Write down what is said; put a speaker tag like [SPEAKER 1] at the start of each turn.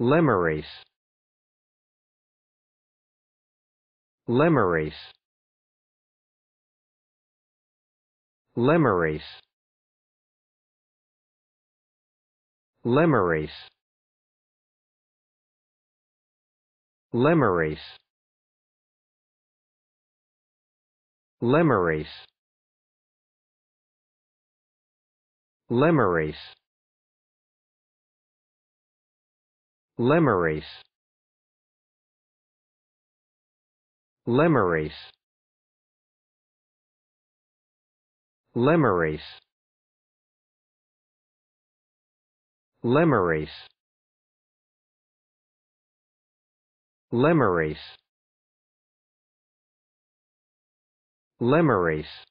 [SPEAKER 1] Lemures Lemures Lemures Lemures Lemures Lemures Lemures Lemures Lemures Lemures Lemures Lemures Lemures